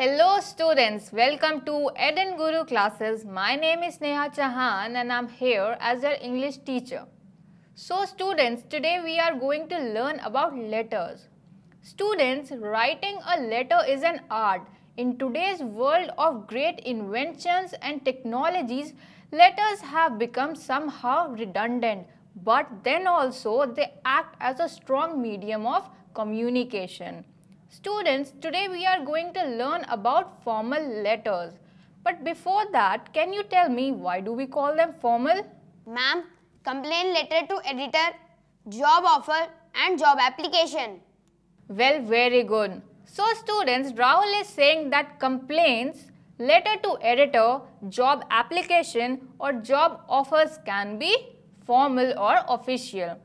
Hello students, welcome to Eden Guru classes. My name is Neha Chahan and I'm here as your English teacher. So students, today we are going to learn about letters. Students, writing a letter is an art. In today's world of great inventions and technologies, letters have become somehow redundant. But then also, they act as a strong medium of communication. Students, today we are going to learn about formal letters. But before that, can you tell me why do we call them formal? Ma'am, complaint letter to editor, job offer and job application. Well, very good. So students, Rahul is saying that complaints, letter to editor, job application or job offers can be formal or official.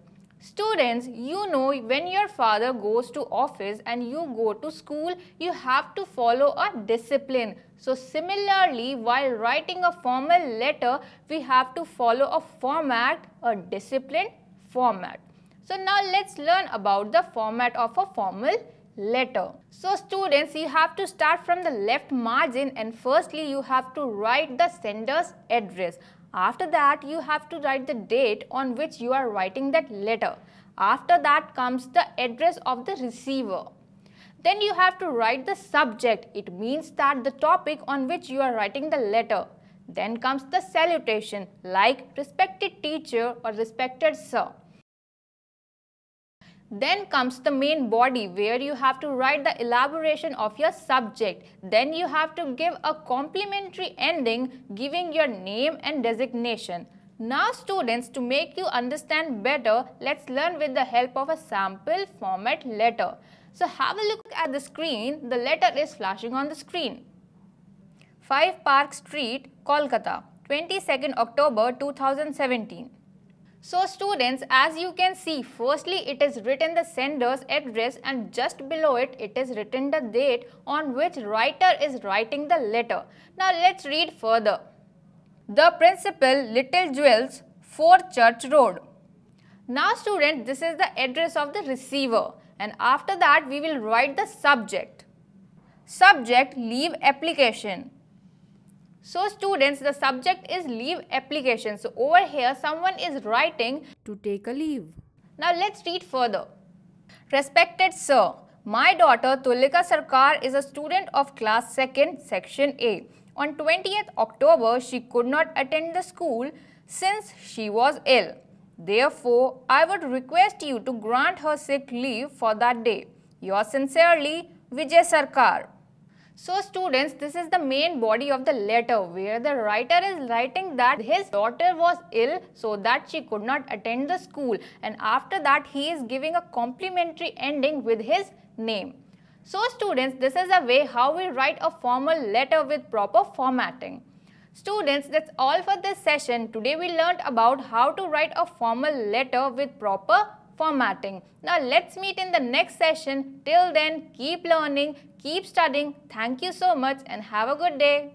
Students, you know when your father goes to office and you go to school, you have to follow a discipline. So similarly, while writing a formal letter, we have to follow a format, a disciplined format. So now let's learn about the format of a formal letter. So students, you have to start from the left margin and firstly you have to write the sender's address. After that, you have to write the date on which you are writing that letter. After that comes the address of the receiver. Then you have to write the subject. It means that the topic on which you are writing the letter. Then comes the salutation like respected teacher or respected sir. Then comes the main body where you have to write the elaboration of your subject. Then you have to give a complimentary ending giving your name and designation. Now students, to make you understand better, let's learn with the help of a sample format letter. So have a look at the screen. The letter is flashing on the screen. 5 Park Street, Kolkata, 22nd October 2017. So students, as you can see, firstly it is written the sender's address and just below it, it is written the date on which writer is writing the letter. Now let's read further. The principal Little Jewels, 4 Church Road. Now students, this is the address of the receiver and after that we will write the subject. Subject, leave application. So students, the subject is leave application. So over here, someone is writing to take a leave. Now let's read further. Respected sir, my daughter Tulika Sarkar is a student of class 2nd, section A. On 20th October, she could not attend the school since she was ill. Therefore, I would request you to grant her sick leave for that day. Yours sincerely, Vijay Sarkar. So students, this is the main body of the letter where the writer is writing that his daughter was ill so that she could not attend the school and after that he is giving a complimentary ending with his name. So students, this is a way how we write a formal letter with proper formatting. Students, that's all for this session. Today we learned about how to write a formal letter with proper formatting. Now let's meet in the next session. Till then, keep learning, keep studying. Thank you so much and have a good day.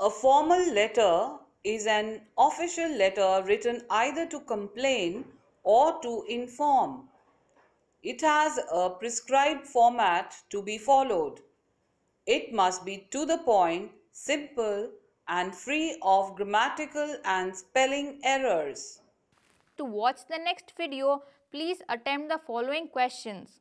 A formal letter is an official letter written either to complain or to inform. It has a prescribed format to be followed. It must be to the point, simple and free of grammatical and spelling errors. To watch the next video, please attempt the following questions.